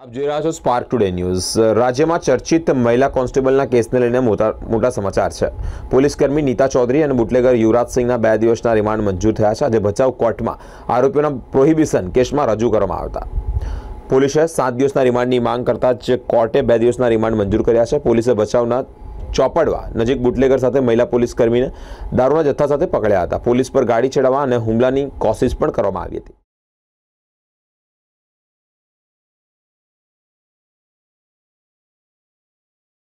આપ જોઈ રહ્યા છો સ્પાર્ક ટુડે ન્યૂઝ રાજ્યમાં ચર્ચિત મહિલા કોન્સ્ટેબલના કેસને લઈને મોટા મોટા સમાચાર છે પોલીસકર્મી નીતા ચૌધરી અને બુટલેગર યુવરાજસિંહના બે દિવસના રિમાન્ડ મંજૂર થયા છે આજે ભચાઉ કોર્ટમાં આરોપીઓના પ્રોહિબિશન કેસમાં રજૂ કરવામાં આવતા પોલીસે સાત દિવસના રિમાન્ડની માંગ કરતા જ કોર્ટે બે દિવસના રિમાન્ડ મંજૂર કર્યા છે પોલીસે ભચાઉના ચોપડવા નજીક બુટલેગર સાથે મહિલા પોલીસ કર્મીને દારૂના જથ્થા સાથે પકડ્યા હતા પોલીસ પર ગાડી ચડાવવા અને હુમલાની કોશિશ પણ કરવામાં આવી હતી